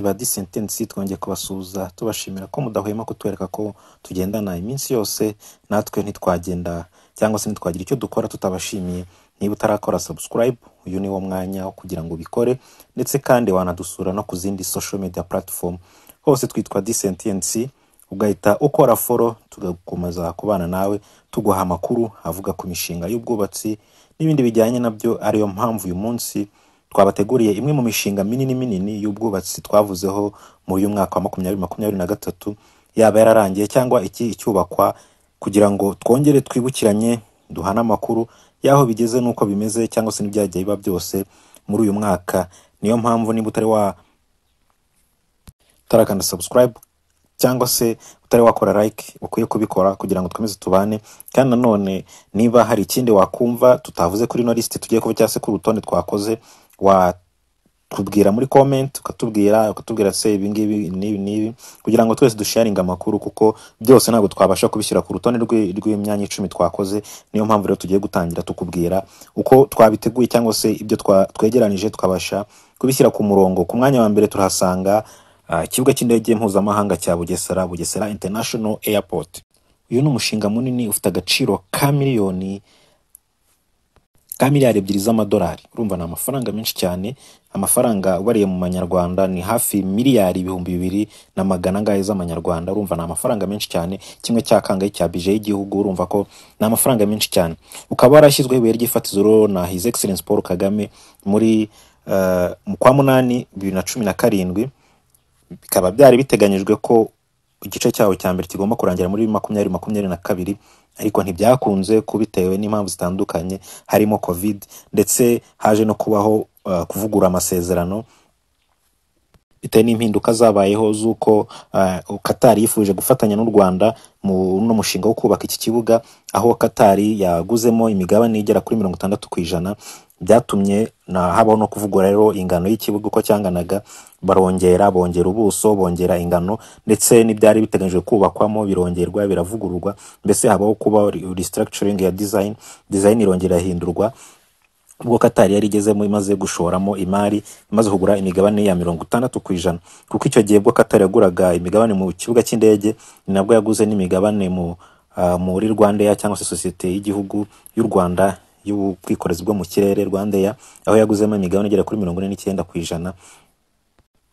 bakunzi ba disentensi twongeye kubasuhuza tubashimira ko mudahwema kutwereka ko tugendana iminsi yose natwe ntitwagenda cyangwa se ntitwagira icyo dukora tutabashimiye niba utarakora subscribe uyu ni wo mwanya wo kugira ngo ubikore ndetse kandi wanadusura no ku zindi social media platform hose twitwa disentensi ugahita ukora foro tugakomeza kubana nawe tuguha amakuru avuga ku mishinga y'ubwubatsi n'ibindi bijyanye nabyo ariyo mpamvu uyu munsi twabateguriye imwe mu mishinga minini minini y'ubwubatsi twavuzeho muri uyu mwaka wa makumyabiri makumyabiri na gatatu yaba yararangiye cyangwa iki icyubakwa kugira ngo twongere twibukiranye duhane amakuru y'aho bigeze n'uko bimeze cyangwa se n'ibyagiye biba byose muri uyu mwaka niyo mpamvu niba utari wa utarakanda subscribe cyangwa se utari wakora like ukwiye kubikora kugira ngo twemeze tubane kandi nanone niba hari ikindi wakumva tutavuze kuri ino lisiti tugiye kuba cyangwa se ku rutonde twakoze watubwira muri komenti ukatubwira ukatubwira se ibingibi n'ibi n'ibi kugira ngo twese dusharinge amakuru kuko byose ntabwo twabasha kubishyira ku rutonde rw'imyanya icumi twakoze niyo mpamvu rero tugiye gutangira tukubwira uko twabiteguye cyangwa se ibyo twegeranije twabasha kubishyira ku murongo ku mwanya wa mbere turahasanga ah, ikibuga cy'indege mpuzamahanga cya bugesera bugesera international airport uyu ni umushinga munini ufite agaciro ka miliyoni ka miliyari ebyiri z'amadolari urumva ni amafaranga menshi cyane amafaranga ubariye mu manyarwanda ni hafi miliyari ibihumbi bibiri na magana angahe z'amanyarwanda urumva ni amafaranga menshi cyane kimwe cya kangahe cya bije y'igihugu urumva ko ni amafaranga menshi cyane ukaba warashyizweho ibuye ry'ifatizo na his excellence paul kagame muri eh, mu kwa munani bibiri na cumi na karindwi bikaba byari biteganyijwe ko igice cyaho cya mbere kigomba kurangira muri makumyabiri makumyabiri na kabiri ariko ntibyakunze kubitewe n'impamvu zitandukanye harimo covid ndetse haje no kubaho uh, kuvugura amasezerano bitewe n'impinduka zabayeho z'uko eh, Qatar yifuje gufatanya n'u Rwanda mu mushinga wo kubaka iki kibuga aho Qatar yaguzemo imigabane igera kuri mirongo itandatu ku ijana byatumye habaho no kuvugura rero ingano y'ikibuga uko cyanganaga barongera bongera ubuso bongera ingano ndetse n'ibyari biteganyijwe kubakwamo birongerwa biravugururwa mbese habaho kuba restructuring ya design, design irongera ihindurwa ubwo Qatar yari igezemo imaze gushoramo imari imaze kugura imigabane ya mirongo itandatu ku ijana kuko icyo gihe ubwo Qatar yaguraga imigabane mu kibuga cy'indege ni nabwo yaguze n'imigabane mu muri Rwandair cyangwa se sosiyete y'igihugu y'u Rwanda y'ubwikorezi bwo mu kirere Rwandair aho yaguzemo imigabane igera kuri mirongo ine n'icyenda ku ijana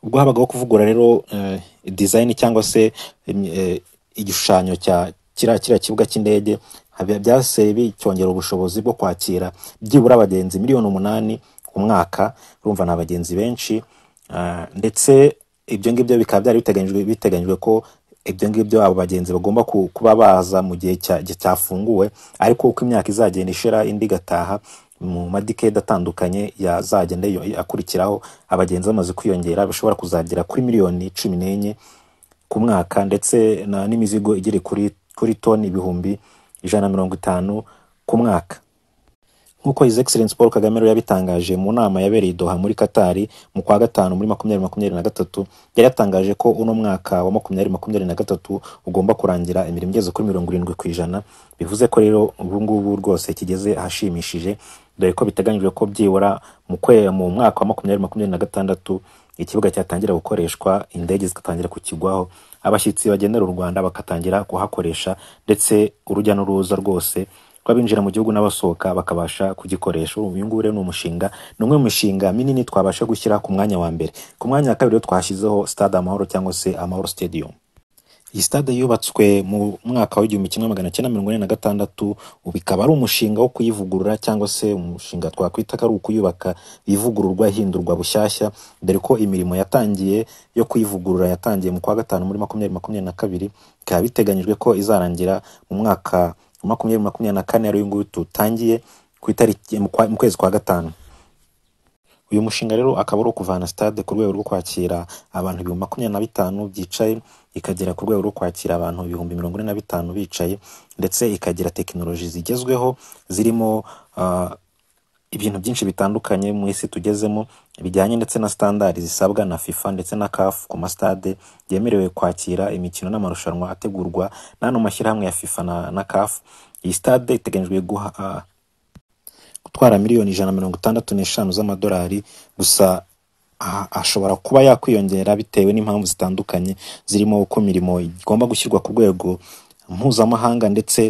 ubwo habagaho kuvugura rero eh, dizayini cyangwa se eh, igishushanyo cya kiriya kibuga cy'indege byaseye bikongera ubushobozi bwo kwakira byibura abagenzi miliyoni umunani ku mwaka urumva ni abagenzi benshi ah, ndetse ibyo ngibyo bikaba byari biteganyijwe ko ibyo ngibyo abo bagenzi bagomba kuba baza mu gihe cyafunguwe ariko uko imyaka izagenda ishira indi igataha mu madikede atandukanye yazagenda akurikiraho abagenzi bamaze kwiyongera bashobora kuzagera kuri miliyoni cumi n'enye ku mwaka ndetse n'imizigo igera kuri toni ibihumbi ijana na mirongo itanu ku mwaka nk'uko His Excellence Paul Kagame yabitangaje mu nama yabereye Doha muri Qatar mu kwa gatanu muri makumyabiri makumyabiri na gatatu yari yatangaje ko uno mwaka wa makumyabiri makumyabiri na gatatu ugomba kurangira imirimo igeze kuri mirongo irindwi ku ijana bivuze ko rero ubungubu rwose kigeze ahashimishije dore ko biteganyijwe ko byibura mu mu mwaka wa makumyabiri makumyabiri na gatandatu ikibuga cyatangira gukoreshwa indege zigatangira kukigwaho abashyitsi bagenera u rwanda bakatangira kuhakoresha ndetse urujya n'uruza rwose abinjira mu gihugu n'abasohoka bakabasha kugikoresha uyu nguyu rero ni umushinga ni umwe mu mishinga minini twabasha gushyira ku mwanya wa mbere ku mwanya wa kabiri twashyizeho stade amahoro cyangwa se amahoro stadium Iyi stade yubatswe mu mwaka w'igihumbi kimwe magana cyenda mirongo ine na gatandatu, ubu ikaba ari umushinga wo kuyivugurura cyangwa se umushinga twakwita ko ari ukuyubaka ivugururwa ihindurwa bushyashya, dore ko imirimo yatangiye yo kuyivugurura yatangiye mu kwa gatanu muri makumyabiri makumyabiri na kabiri, bikaba biteganyijwe ko izarangira mu mwaka wa makumyabiri makumyabiri na kane ariwo nguyu tutangiye ku itariki mu kwezi kwa gatanu. Uyu mushinga rero akaba ari ukuvana kuvana stade ku rwego rwo kwakira abantu ibihumbi makumyabiri na bitanu byicaye. ikagera ku rwego rwo kwakira abantu ibihumbi mirongo ine na bitanu bicaye ndetse ikagira tekinoloji zigezweho zirimo ah, ibintu byinshi bitandukanye mu isi tugezemo bijyanye ndetse na sitandari zisabwa na fifa ndetse na kafu ku masitade yemerewe kwakira imikino n'amarushanwa ategurwa n'ano mashyirahamwe ya fifa na kafu iyi sitade iteganyijwe ah, gutwara miliyoni ijana na mirongo itandatu n'eshanu z'amadolari gusa ashobora kuba yakwiyongera bitewe n'impamvu zitandukanye zirimo uko imirimo igomba gushyirwa ku rwego mpuzamahanga ndetse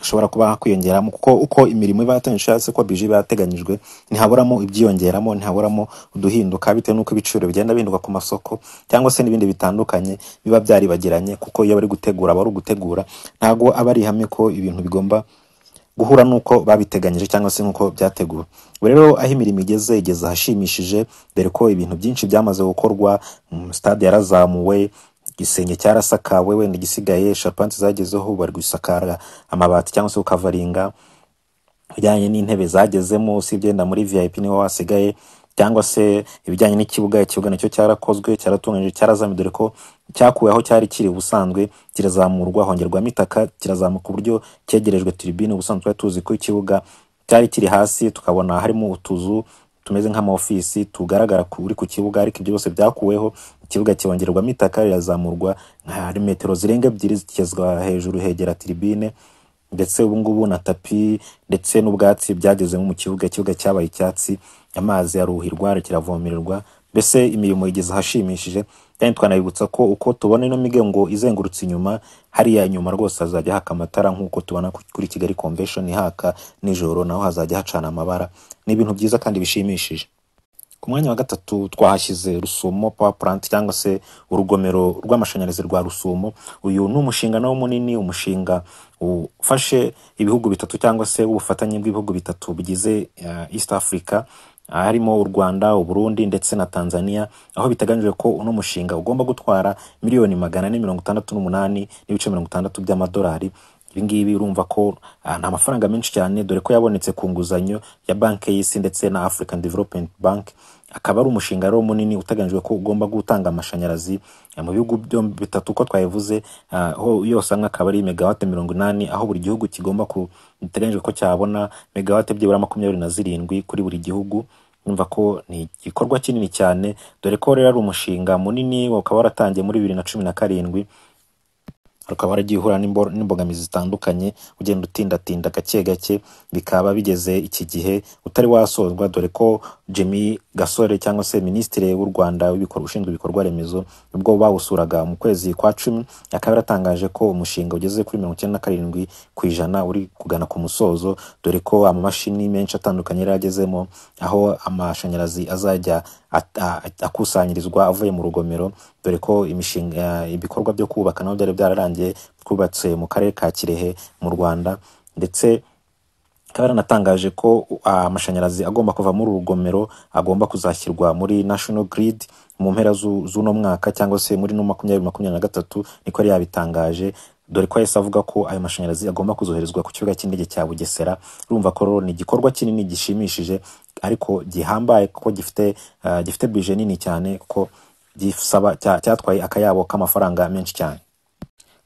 hashobora kuba hakwiyongeramo kuko uko imirimo iba yatangijwe cyangwa se uko bije iba yateganyijwe ntihaburamo ibyiyongeramo ntihaburamo uduhinduka bitewe n'uko ibiciro bigenda bihinduka ku masoko cyangwa se n'ibindi bitandukanye biba byaribagiranye kuko iyo bari gutegura aba ari ugutegura ntabwo aba ari ihame ko ibintu bigomba guhura n'uko babiteganyije cyangwa se nk'uko byateguwe rero aho imirimo igeze igeze ahashimishije dore ko ibintu byinshi byamaze gukorwa sitade yarazamuwe igisenge cyarasakawe wenda igisigaye sharpanti zagezeho bari gusakara amabati cyangwa se ukavaringa ibijyanye n'intebe zagezemo usibye na muri vip niho wasigaye cyangwa se ibijyanye n'ikibuga ikibuga nacyo cyarakozwe cyaratunganyije cyarazamiye dore ko Icyakuwe aho cyari kiri ubusanzwe kirazamurwa hongerwamo itaka kirazamuka ku buryo cyegerejwe tiribine ubusanzwe twari tuzi ko ikibuga cyari kiri hasi tukabona harimo utuzu tumeze nk'amaofisi tugaragara kuri ku kibuga ariko ibyo byose byakuweho ikibuga cyongerwamo itaka rirazamurwa nka metero zirenga ebyiri zigezwa hejuru hegera tiribine ndetse ubu ngubu na tapi ndetse n'ubwatsi byagezemo mu kibuga, ikibuga cyabaye icyatsi amazi aruhirwa, kiravomererwa. mbese imirimo igeze ahashimishije kandi twanabibutsa ko uko tubona ino migongo izengurutse inyuma hariya inyuma rwose hazajya haka amatara nk'uko tubona kuri kigali convention haka nijoro naho hazajya hacana amabara ni ibintu byiza kandi bishimishije ku mwanya wa gatatu twahashyize rusumo power plant cyangwa se urugomero rw'amashanyarazi rwa rusumo uyu ni umushinga nawo munini umushinga ufashe ibihugu bitatu cyangwa se ubufatanye bw'ibihugu bitatu bigize eh, east africa harimo u Rwanda u Burundi ndetse na Tanzania aho biteganyijwe ko uno mushinga ugomba gutwara miliyoni magana ane mirongo itandatu n'umunani n'ibice mirongo itandatu by'amadolari ibi ngibi urumva ko ah, nta mafaranga menshi cyane dore ko yabonetse ku nguzanyo ya banki y'isi ndetse na African Development Bank akaba ari umushinga rero munini uteganyijwe ko ugomba gutanga amashanyarazi eh, mu bihugu bitatu uko twabivuze ah, yose amwe akaba ari megawate mirongo inani aho buri gihugu kigomba biteganyijwe ko cyabona megawate byibura makumyabiri na zirindwi kuri buri gihugu urumva ko ni igikorwa kinini cyane dore ko rero ari umushinga munini ukaba waratangiye muri bibiri na cumi na karindwi ukaba waragiye uhura n'imbogamizi zitandukanye ugenda utindatinda gake gake bikaba bigeze iki gihe utari wasozwa dore ko Jimmy Gasore cyangwa se Minisitiri w'u Rwanda ushinzwe ibikorwa remezo ubwo bawusuraga mu kwezi kwa cumi akaba yaratangaje ko umushinga ugeze kuri mirongo icyenda na karindwi ku ijana uri kugana ku musozo dore ko amamashini menshi atandukanye yari agezemo aho amashanyarazi azajya Uh, akusanyirizwa avuye mu rugomero dore ko imishinga uh, ibikorwa byo kubaka nabo byari byararangiye twubatse mu karere ka Kirehe mu Rwanda ndetse akaba yaranatangaje ko uh, amashanyarazi agomba kuva muri uru agomba kuzashyirwa muri national grid mu mpera z'uno mwaka cyangwa se muri no makumyabiri makumyabiri na gatatu niko yari yabitangaje dore ko yahise avuga ko ayo mashanyarazi agomba kuzoherezwa ku kibuga cy'indege cya Bugesera urumva ko rero ni igikorwa kinini gishimishije ariko gihambaye kuko gifite eh, gifite bije nini cyane kuko gisaba cyatwaye akayabo k'amafaranga menshi cyane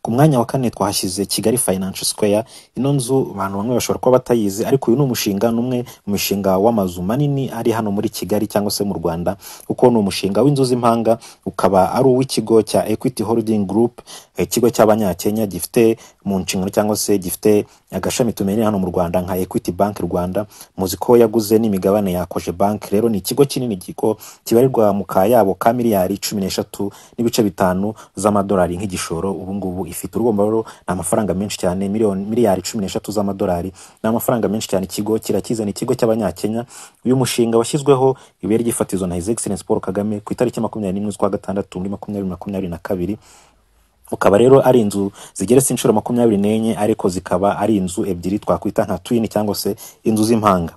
ku mwanya wa kane twahashyize kigali financial square ino nzu abantu bamwe bashobora kuba batayizi ariko uyu ni umushinga n'umwe mu mishinga w'amazu manini ari hano muri kigali cyangwa se mu rwanda kuko ni umushinga w'inzu z'impanga ukaba ari uw'ikigo cya equity holding group eh, ikigo cy'abanyakenya gifite mu nshingano cyangwa se gifite agashami tumenye hano mu Rwanda nka Equity Bank Rwanda muzi ko yaguze n'imigabane ya Koje Bank rero ni ikigo kinini giko kibarirwa mu kayabo ka miliyari cumi n'eshatu n'ibice bitanu z'amadolari nk'igishoro ubu ifite urugomba rero ni amafaranga menshi cyane miliyoni miliyari cumi n'eshatu z'amadolari ni amafaranga menshi cyane ikigo kirakiza ni ikigo cy'abanyakenya uyu mushinga washyizweho ibere ry'ifatizo na His Excellency Paul Kagame ku itariki makumyabiri n'imwe z'ukwa gatandatu muri makumyabiri makumyabiri na kabiri akaba rero ari inzu zigeretse inshuro makumyabiri n'enye ariko zikaba ari inzu ebyiri twakwita nka twini cyangwa se inzu z'impanga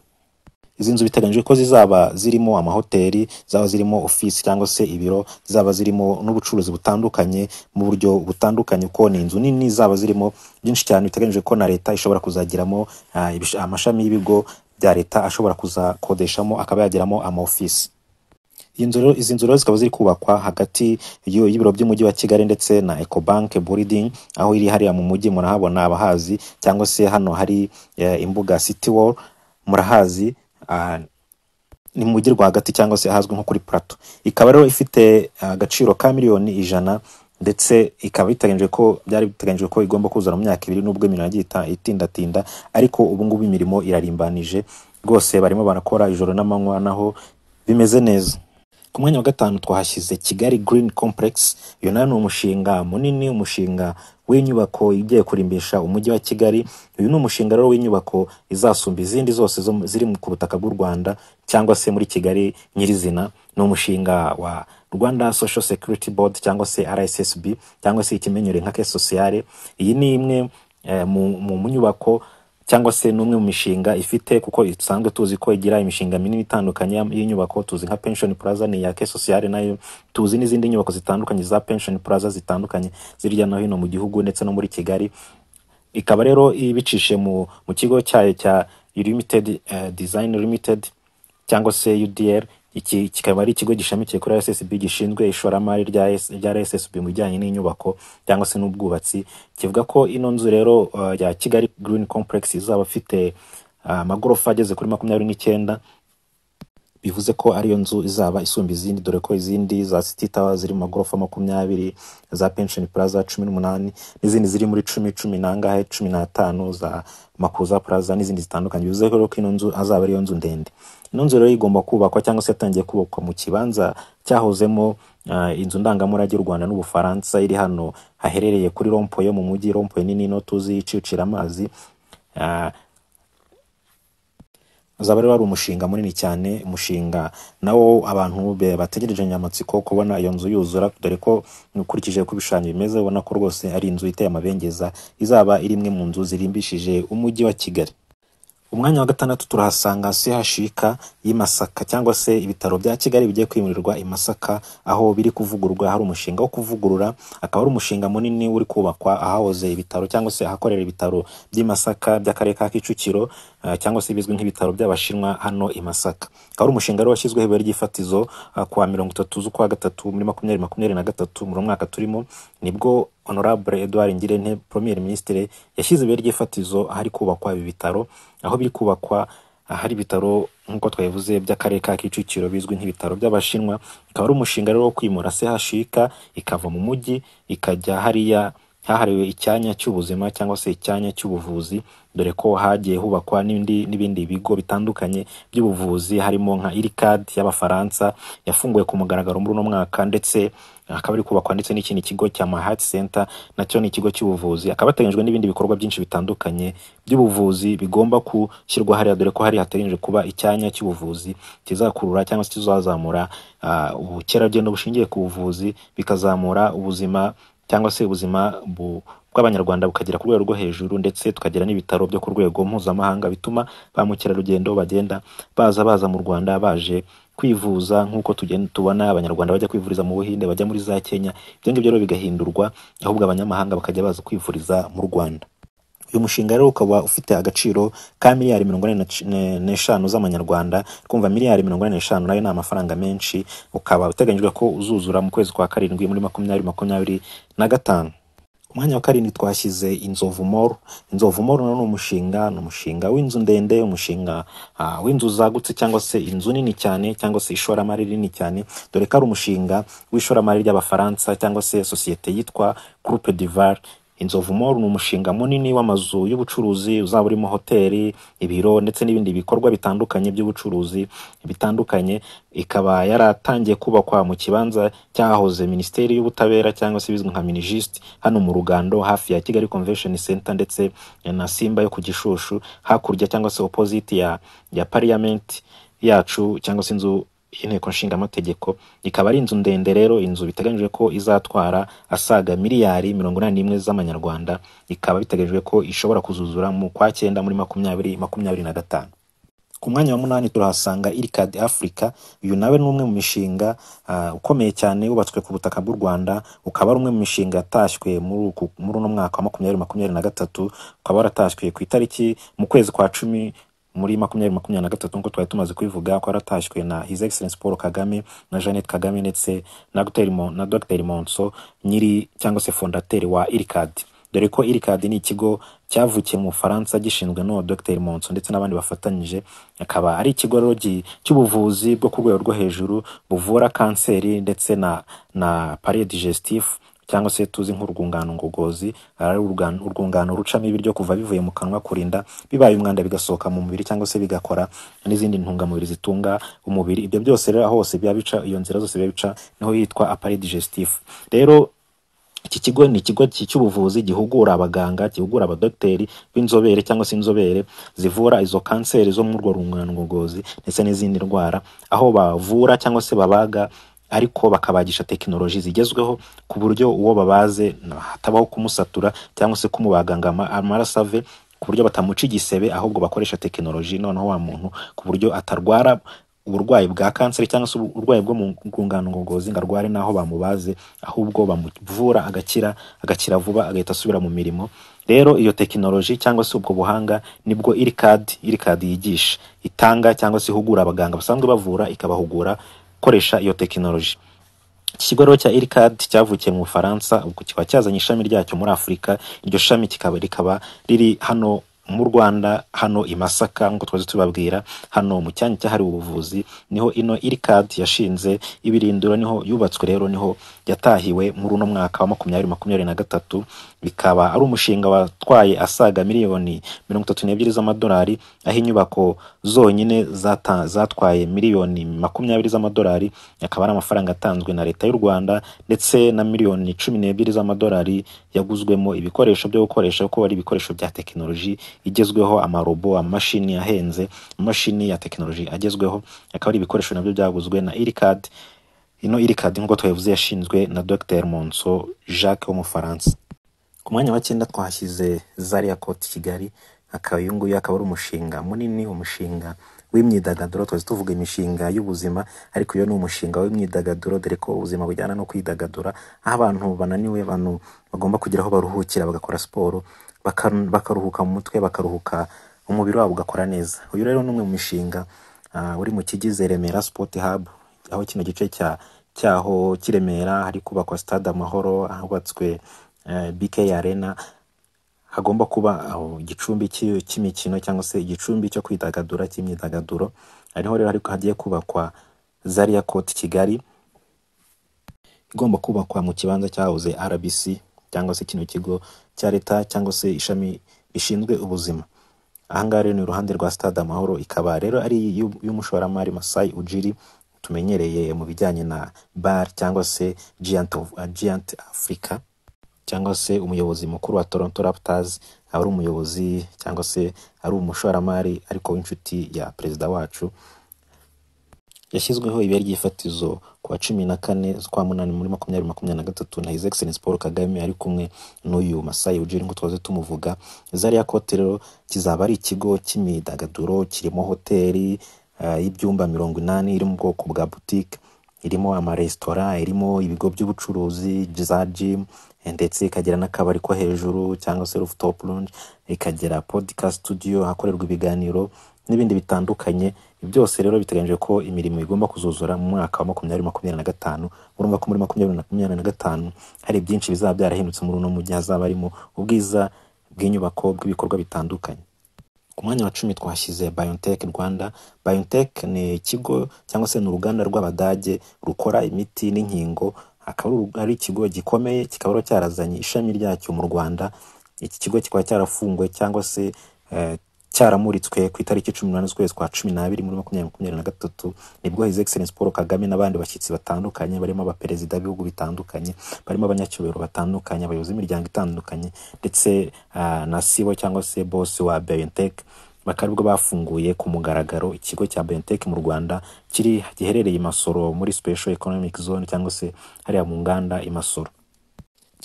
izi nzu biteganyijwe ko zizaba zirimo amahoteli zaba zirimo ofisi cyangwa se ibiro zaba zirimo n'ubucuruzi butandukanye mu buryo butandukanye uko ni inzu nini zaba zirimo byinshi cyane biteganyijwe ko na leta ishobora kuzagiramo ah, amashami y'ibigo bya leta ashobora kuzakodeshamo akaba yageramo amaofisi Izi nzu zikaba ziri kubakwa hagati y'ibiro by'umujyi wa Kigali ndetse na Ecobank Building, aho iri hariya mu mujyi murahabona abahazi cyangwa se hano hari eh, imbuga City Wall murahazi, ah, ni mu mujyi rwagati cyangwa se ahazwi nko kuri Plateau. Ikaba rero ifite ah, agaciro ka miliyoni ijana ndetse ikaba biteganyijwe ko byari biteganyijwe ko igomba kuzana mu myaka ibiri nubwo imirimo yagiye itindatinda ariko ubu ngubu imirimo irarimbanije rwose barimo barakora ijoro n'amanywa naho bimeze neza. ku mwanya wa gatanu twahashyize kigali green complex uyu nawe ni umushinga munini umushinga w'inyubako igiye kurimbisha umujyi wa Kigali uyu ni umushinga rero w'inyubako izasumba izindi zose ziri ku butaka bw'u Rwanda cyangwa se muri Kigali nyirizina ni umushinga wa Rwanda Social Security Board cyangwa se RSSB cyangwa se ikimenyere nka caisse sociale iyi ni imwe eh, mu nyubako cyangwa se n'umwe mu mishinga ifite kuko dusanzwe tuzi ko igira imishinga minini itandukanye y'inyubako tuzi nka pension plaza ni iya ke sociale nayo tuzi n'izindi nyubako zitandukanye za pension plaza zitandukanye zirya no hino mu gihugu ndetse no muri Kigali ikaba rero ibicishe mu, mu kigo cyayo cya Limited uh, Design Limited cyangwa se UDL iki kikaba ari ikigo gishamikiye kuri RSSB gishinzwe ishoramari rya rya RSSB mu bijyanye n'inyubako cyangwa se n'ubwubatsi kivuga ko ino nzu rero uh, ya Kigali Green Complex izaba ifite uh, amagorofa ageze kuri makumyabiri n'icyenda bivuze ko ariyo nzu izaba isumba izindi dore ko izindi za City Tower ziri mu magorofa makumyabiri za Pension Plaza cumi n'umunani n'izindi ziri muri cumi cumi n'angahe cumi n'atanu za Makuza Plaza n'izindi zitandukanye bivuze ko ino nzu azaba ariyo nzu ndende ino nzu rero igomba kubakwa cyangwa se yatangiye kubakwa mu kibanza cyahozemo eh, inzu ndangamurage y'u Rwanda n'Ubufaransa iri hano haherereye kuri rompo yo mu mujyi rompo nini ino tuzi icicira amazi eh, uzaba wari umushinga munini cyane umushinga nawo abantu bategereje nyamatsiko kubona iyo nzu yuzura dore ko ukurikije uko ibishushanyo bimeze ubona ko rwose ari inzu iteye amabengeza izaba iri imwe mu nzu zirimbishije umujyi wa kigali umwanya wa gatandatu turahasanga CHUK y'i Masaka cyangwa se ibitaro bya Kigali bigiye kwimurirwa i Masaka aho biri kuvugururwa hari umushinga wo kuvugurura akaba ari umushinga munini uri kubakwa ahahoze ibitaro cyangwa se ahakorera ibitaro by'i Masaka by'akarere ka Kicukiro Eh, cyangwa se bizwi nk'ibitaro by'abashinwa hano i Masaka akaba ari umushinga rero washyizweho ibuye ry'ifatizo eh, kuwa mirongo itatu z'ukwa gatatu muri makumyabiri makumyabiri na gatatu muri mwaka turimo nibwo honorable Edouard Ngirente premier ministre yashyize ibuye ry'ifatizo ahari kubakwa ibi bitaro aho biri kubakwa ahari eh, ibitaro nk'uko twabivuze by'akarere ka Kicukiro bizwi nk'ibitaro by'abashinwa akaba ari umushinga rero wo kwimura CHUK ikava mu mujyi ikajya hariya hahariwe icyanya cy'ubuzima cyangwa se icyanya cy'ubuvuzi dore ko hagiye hubakwa n'ibindi bigo bitandukanye by'ubuvuzi harimo nka ircad y'abafaransa yafunguwe ku mugaragaro muri uno mwaka ndetse hakaba hari kubakwa ndetse n'ikindi kigo cya My Heart Center nacyo ni ikigo cy'ubuvuzi hakaba hateganyijwe n'ibindi bikorwa byinshi bitandukanye by'ubuvuzi bigomba gushyirwa hariya dore ko hari hateganyijwe kuba icyanya cy'ubuvuzi kizakurura cyangwa se kizazamura ah, ubukerarugendo bushingiye ku buvuzi bikazamura ubuzima cyangwa se ubuzima bw'abanyarwanda bukagera ku rwego rwo hejuru ndetse tukagira n'ibitaro byo ku rwego mpuzamahanga bituma ba mukerarugendo bagenda baza baza mu Rwanda baje kwivuza nk'uko tugenda tubona abanyarwanda bajya kwivuriza mu Buhinde, bajya muri za Kenya, ibyo ngibyo rero bigahindurwa ahubwo abanyamahanga bakajya baza kwivuriza mu Rwanda. uyu mushinga rero ukaba ufite agaciro ka miliyari mirongo ine n'eshanu z'amanyarwanda twumva miliyari mirongo ine n'eshanu nayo ni amafaranga menshi ukaba uteganyijwe ko uzuzura mu kwezi kwa karindwi muri makumyabiri makumyabiri na gatanu umwanya wa karindwi twashyize inzovu moro inzovu moro ni umushinga ni umushinga w'inzu ndende umushinga w'inzu zagutse cyangwa se inzu nini cyane cyangwa se ishoramari rinini cyane dore ko ari umushinga w'ishoramari ry'abafaransa cyangwa se sosiyete yitwa groupe divar Inzovu Mall ni umushinga munini w'amazu y'ubucuruzi uzaba urimo hoteli, ibiro ndetse n'ibindi bikorwa bitandukanye by'ubucuruzi bitandukanye, ikaba yaratangiye kubakwa mu kibanza cyahoze Minisiteri y'Ubutabera cyangwa se ibizwi nka Minijust hano mu Rugando hafi ya Kigali Convention Center ndetse na Simba yo ku Gishushu, hakurya cyangwa se opposite ya ya Parliament yacu cyangwa se inzu y'inteko nshingamategeko ikaba ari inzu ndende rero inzu biteganyijwe ko izatwara asaga miliyari mirongo inani n'imwe z'amanyarwanda ikaba biteganyijwe ko ishobora kuzuzura mu kwa cyenda muri makumyabiri makumyabiri na gatanu ku mwanya wa munani turahasanga irikad africa uyu nawe ni umwe mu mishinga ah, ukomeye cyane wubatswe ku butaka bw'u rwanda ukaba ari umwe mu mishinga yatashywe muri uno mwaka wa makumyabiri makumyabiri na gatatu ukaba waratashywe ku itariki mu kwezi kwa cumi muri makumyabiri makumyabiri na gatatu nk'uko twari tumaze kubivuga ko yaratashywe na His Excellence Paul Kagame na Jeannette Kagame ndetse na Dr. na Dr. Monso nyiri cyangwa se fondateri wa IRCAD dore ko IRCAD ni ikigo cyavukiye mu Bufaransa gishinzwe n'uwo Dr. Monso ndetse n'abandi bafatanyije akaba ari ikigo rero cy'ubuvuzi bwo ku rwego rwo hejuru buvura kanseri ndetse na na parie digestif cyangwa se tuzi nk'urwungano ngogozi ari urwungano rucamo ibiryo kuva bivuye mu kanwa kurinda bibaye umwanda bigasohoka mu mubiri cyangwa se bigakora n'izindi ntungamubiri zitunga umubiri ibyo byose rero hose biba bica iyo nzira zose biba bica niho yitwa appareil digestif rero iki kigo ni ikigo cy'ubuvuzi gihugura abaganga gihugura abadoteri b'inzobere cyangwa se inzobere zivura izo kanseri zo mu urwo rwungano ngogozi ndetse n'izindi ndwara aho bavura cyangwa se babaga ariko bakabagisha tekinoloji zigezweho ku buryo uwo babaze hatabaho kumusatura cyangwa se kumubaganga ngo amaraso ave ku buryo batamuca igisebe ahubwo bakoresha tekinoloji noneho wa muntu ku buryo atarwara uburwayi bwa kanseri cyangwa se uburwayi bwo mu rwungano ngogozi ngo arware n'aho bamubaze ahubwo bamuvura agakira agakira vuba agahita asubira mu mirimo rero iyo tekinoloji cyangwa se ubwo buhanga nibwo irikadi irikadi yigisha itanga cyangwa se ihugura abaganga basanzwe bavura ikabahugura gukoresha iyo tekinoloji ikigo rero cya ircad cyavukiye mu bufaransa ubwo kikaba cyazanye ishami ryacyo muri afurika iryo shami kikaba rikaba riri hano mu rwanda hano i masaka nk'uko twaje tubabwira hano mu cyanya cyahariwe ubuvuzi niho ino ircad yashinze ibirindiro niho yubatswe rero niho yatahiwe muri uno mwaka wa makumyabiri makumyabiri na gatatu bikaba ari umushinga watwaye asaga miliyoni mirongo itatu n'ebyiri z'amadolari aho inyubako zonyine zatwaye miliyoni makumyabiri z'amadolari akaba ari amafaranga atanzwe na leta y'u Rwanda ndetse na miliyoni cumi n'ebyiri z'amadolari yaguzwemo ibikoresho byo gukoresha kuko ari ibikoresho bya tekinoloji igezweho amarobo amamashini ahenze amamashini ya tekinoloji agezweho akaba ari ibikoresho nabyo byaguzwe na irikadi Ino iri nk'uko twabivuze yashinzwe na Dr Monso Jacques w'umufaransa ku mwanya wa cyenda twahashyize Zaria Court Kigali akaba uyu nguyu akaba ari umushinga munini umushinga w'imyidagaduro tuzi tuvuga imishinga y'ubuzima ariko iyo ni umushinga w'imyidagaduro dore ko ubuzima bujyana no kwidagadura aho abantu bananiwe abantu bagomba kugira aho baruhukira bagakora siporo bakaruhuka mu mutwe bakaruhuka umubiri wabo ugakora neza uyu rero ni umwe mu mishinga ah, uri mu kigize Remera Sport Hub aho kino gice cya cyaho kiremera Remera hari kubakwa sitade Amahoro ahubatswe eh, BK Arena hagomba kuba aho igicumbi cy'imikino cyangwa se igicumbi cyo kwidagadura cy'imyidagaduro ariho rero hagiye kubakwa Zaria Court Kigali igomba kubakwa mu kibanza cyahoze RBC cyangwa se kino kigo cya leta cyangwa se ishami rishinzwe ubuzima ahangaha rero ni iruhande rwa stade Amahoro ikaba rero ari iy'umushoramari Masai Ujiri tumenyereye mu bijyanye na bar cyangwa se giant, of, uh, giant africa cyangwa se umuyobozi mukuru wa toronto raptors ari umuyobozi cyangwa se ari umushoramari ariko w'inshuti ya perezida wacu yashyizweho ibuye ry'ifatizo ku wa cumi na kane z'ukwa munani muri makumyabiri makumyabiri na gatatu na his excellence paul kagame ari kumwe n'uyu masayi eugene nk'uko twahoze tumuvuga zaria cote rero kizaba ari ikigo cy'imyidagaduro kirimo hoteli Eh, y'ibyumba mirongo inani iri mu bwoko bwa butike, irimo amaresitora, irimo ibigo by'ubucuruzi za jimu ndetse ikagira n'akabari ko hejuru cyangwa se rufutopu runji, ikagira podikasti Studio ahakorerwa ibiganiro n'ibindi bitandukanye, byose rero biteganyijwe ko imirimo igomba kuzuzura mu mwaka wa makumyabiri makumyabiri na gatanu, urumva ko muri makumyabiri makumyabiri na gatanu hari byinshi bizaba byarahindutse muri uno mujyi, hazaba harimo ubwiza bw'inyubako bw'ibikorwa bitandukanye. ku mwanya wa cumi twashyize BioNTech Rwanda BioNTech ni ikigo cyangwa se ni uruganda rw'Abadage rukora imiti n'inkingo akaba ari ikigo gikomeye kikaba cyarazanye ishami ryacyo mu Rwanda iki kigo kikaba cyarafungwe cyangwa se eh, cyaramuritswe ku itariki cumi n'umunani z'ukwezi kwa cumi n'abiri muri makumyabiri makumyabiri na gatatu nibwo his excellence paul kagame n'abandi bashyitsi batandukanye barimo abaperezida b'ibihugu bitandukanye barimo abanyacyubahiro batandukanye abayobozi b'imiryango itandukanye ndetse ah, na sibo cyangwa se bose wa biontech bakaba aribwo bafunguye ku mugaragaro ikigo cya biontech mu rwanda kiri giherereye i masoro muri special economic zone cyangwa se hariya mu nganda i masoro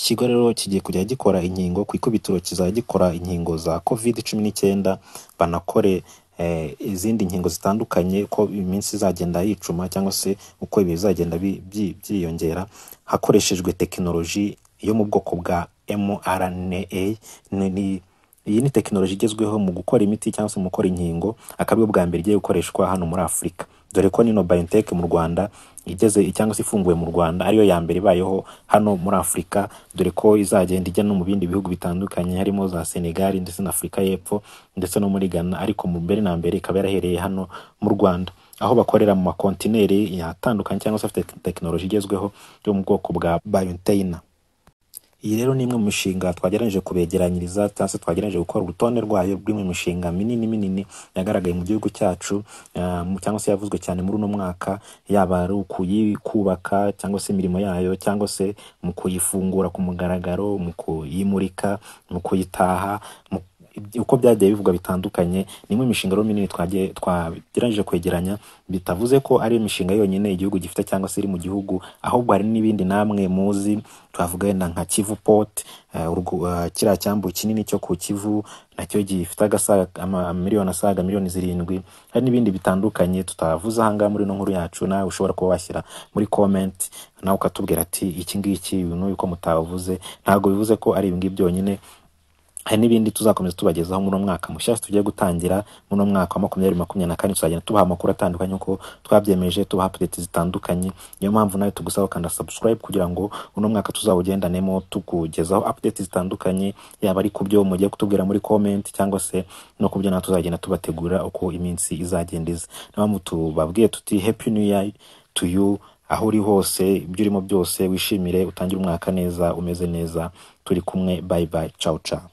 Kigo rero kigiye kujya gikora inkingo ku ikubitiro kizajya gikora inkingo za covid cumi n'icyenda banakore eh, izindi nkingo zitandukanye ko iminsi izagenda yicuma cyangwa se uko ibihe bizagenda byiyongera hakoreshejwe tekinoloji yo mu bwoko bwa mRNA iyi ni tekinoloji igezweho mu gukora imiti cyangwa se mu gukora inkingo akaba aribwo bwa mbere igiye gukoreshwa hano muri Afurika dore ko nino Biotech mu Rwanda igeze cyangwa se ifunguwe mu Rwanda ariyo ya mbere ibayeho hano muri Afurika dore ko izagenda ijya no mu bindi bihugu bitandukanye harimo za Senegal ndetse na Afurika y'Epfo ndetse no muri Ghana ariko mu mbere na mbere ikaba yarahereye hano mu Rwanda aho bakorera mu makontineri atandukanye cyangwa se afite tekinoloji igezweho yo mu bwoko bwa Biontech Iyi rero ni imwe mu mishinga twagerageje kubegeranyiriza cyangwa se twagerageje gukora urutonde rwayo rw'imwe mu mishinga minini minini yagaragaye mu gihugu cyacu cyangwa se yavuzwe cyane muri uno mwaka, yaba ari ukuyikubaka cyangwa se imirimo yayo cyangwa se mu kuyifungura ku mugaragaro, mu kuyimurika, mu kuyitaha. uko byagiye bivugwa bitandukanye nimwe imishinga rero minini twagiye twagerageje kwegeranya bitavuze ko ari imishinga yonyine igihugu gifite cyangwa se iri mu gihugu ahubwo hari n'ibindi namwe muzi twavuga wenda nka Kivu Port eh, eh, kiriya cyambu kinini cyo ku Kivu nacyo gifite miliyoni asaga miliyoni zirindwi hari n'ibindi bitandukanye tutavuze aha muri ino nkuru yacu nawe ushobora kuba washyira muri komenti nawe ukatubwira ati iki ngiki uyu n'uyu ko mutavuze ntabwo bivuze ko ari ibi ngibi byonyine hari n'ibindi tuzakomeza tubagezaho muri mwaka mushya tugiye gutangira muri mwaka wa makumyabiri makumyabiri na kane tuzagenda tubaha amakuru atandukanye uko twabyemeje tubaha update zitandukanye niyo mpamvu nawe tugusaba kanda subscribe kugira ngo uno mwaka tuzawugendanemo tukugezaho update zitandukanye yaba ari ku byo mugiye kutubwira muri comment cyangwa se no ku byo nawe tuzagenda tubategura uko iminsi izagenda iza niyo mpamvu tubabwiye tuti happy new ya to you aho uri hose ibyo urimo byose wishimire utangire umwaka neza umeze neza turi kumwe bye bye ciao ciao